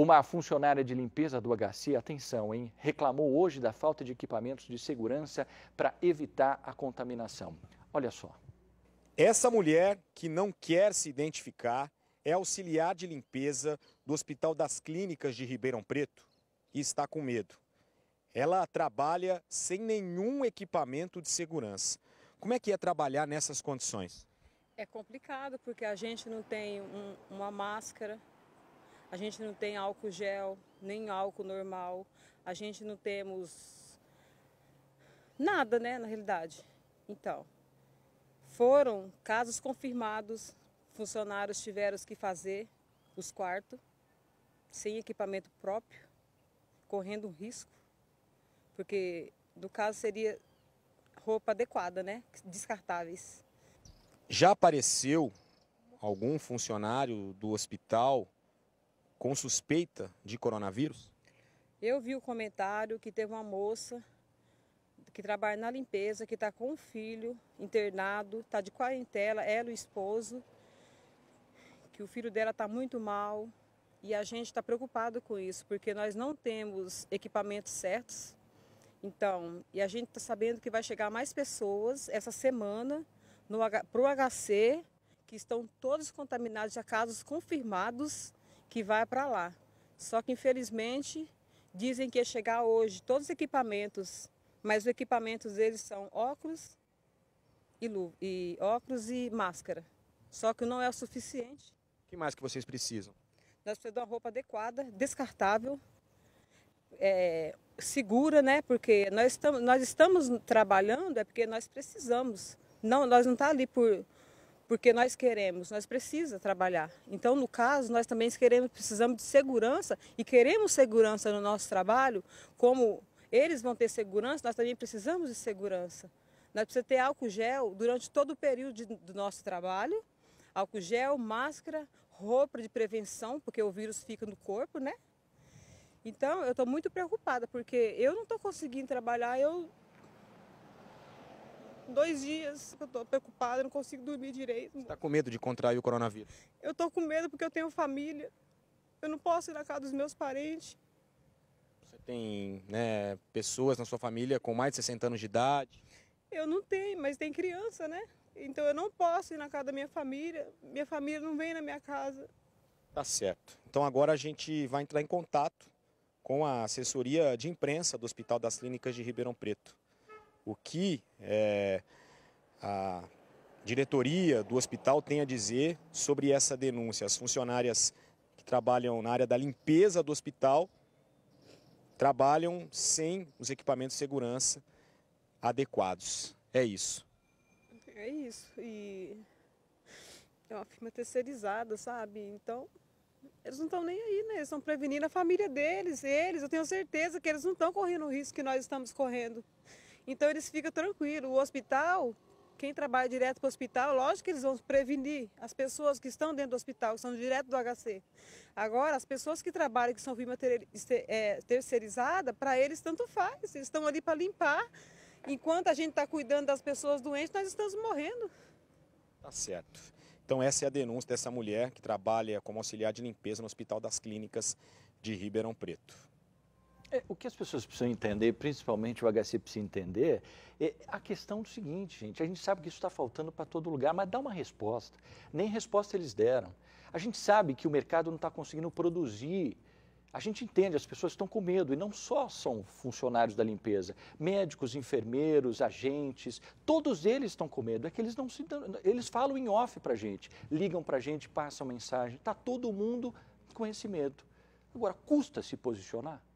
Uma funcionária de limpeza do HC, atenção, hein, reclamou hoje da falta de equipamentos de segurança para evitar a contaminação. Olha só. Essa mulher que não quer se identificar é auxiliar de limpeza do Hospital das Clínicas de Ribeirão Preto e está com medo. Ela trabalha sem nenhum equipamento de segurança. Como é que é trabalhar nessas condições? É complicado porque a gente não tem um, uma máscara, a gente não tem álcool gel, nem álcool normal, a gente não temos nada, né, na realidade. Então, foram casos confirmados, funcionários tiveram que fazer os quartos sem equipamento próprio, correndo um risco, porque no caso seria roupa adequada, né, descartáveis. Já apareceu algum funcionário do hospital com suspeita de coronavírus? Eu vi o comentário que teve uma moça que trabalha na limpeza, que está com um filho internado, está de quarentena, ela e o esposo, que o filho dela está muito mal e a gente está preocupado com isso, porque nós não temos equipamentos certos. Então, e a gente está sabendo que vai chegar mais pessoas essa semana para o HC, que estão todos contaminados, já casos confirmados que vai para lá. Só que infelizmente dizem que ia chegar hoje todos os equipamentos, mas os equipamentos deles são óculos e, e óculos e máscara. Só que não é o suficiente. O que mais que vocês precisam? Nós precisamos de uma roupa adequada, descartável, é, segura, né? Porque nós estamos, nós estamos trabalhando é porque nós precisamos. Não, nós não está ali por porque nós queremos, nós precisamos trabalhar. Então, no caso, nós também queremos, precisamos de segurança e queremos segurança no nosso trabalho, como eles vão ter segurança, nós também precisamos de segurança. Nós precisamos ter álcool gel durante todo o período de, do nosso trabalho, álcool gel, máscara, roupa de prevenção, porque o vírus fica no corpo, né? Então, eu estou muito preocupada, porque eu não estou conseguindo trabalhar, eu dois dias que eu estou preocupada, não consigo dormir direito. Você está com medo de contrair o coronavírus? Eu estou com medo porque eu tenho família. Eu não posso ir na casa dos meus parentes. Você tem né, pessoas na sua família com mais de 60 anos de idade? Eu não tenho, mas tem criança, né? Então eu não posso ir na casa da minha família. Minha família não vem na minha casa. Tá certo. Então agora a gente vai entrar em contato com a assessoria de imprensa do Hospital das Clínicas de Ribeirão Preto o que é, a diretoria do hospital tem a dizer sobre essa denúncia. As funcionárias que trabalham na área da limpeza do hospital trabalham sem os equipamentos de segurança adequados. É isso. É isso. E é uma firma terceirizada, sabe? Então, eles não estão nem aí, né? Eles estão prevenindo a família deles, eles. Eu tenho certeza que eles não estão correndo o risco que nós estamos correndo. Então eles ficam tranquilos. O hospital, quem trabalha direto com o hospital, lógico que eles vão prevenir as pessoas que estão dentro do hospital, que são direto do HC. Agora, as pessoas que trabalham, que são firma é, terceirizada, para eles tanto faz. Eles estão ali para limpar. Enquanto a gente está cuidando das pessoas doentes, nós estamos morrendo. Tá certo. Então essa é a denúncia dessa mulher que trabalha como auxiliar de limpeza no Hospital das Clínicas de Ribeirão Preto. É, o que as pessoas precisam entender, principalmente o HC precisa entender, é a questão do seguinte, gente. A gente sabe que isso está faltando para todo lugar, mas dá uma resposta. Nem resposta eles deram. A gente sabe que o mercado não está conseguindo produzir. A gente entende, as pessoas estão com medo, e não só são funcionários da limpeza, médicos, enfermeiros, agentes, todos eles estão com medo. É que eles não se eles falam em off para a gente, ligam para a gente, passam mensagem. Está todo mundo com esse medo. Agora, custa se posicionar?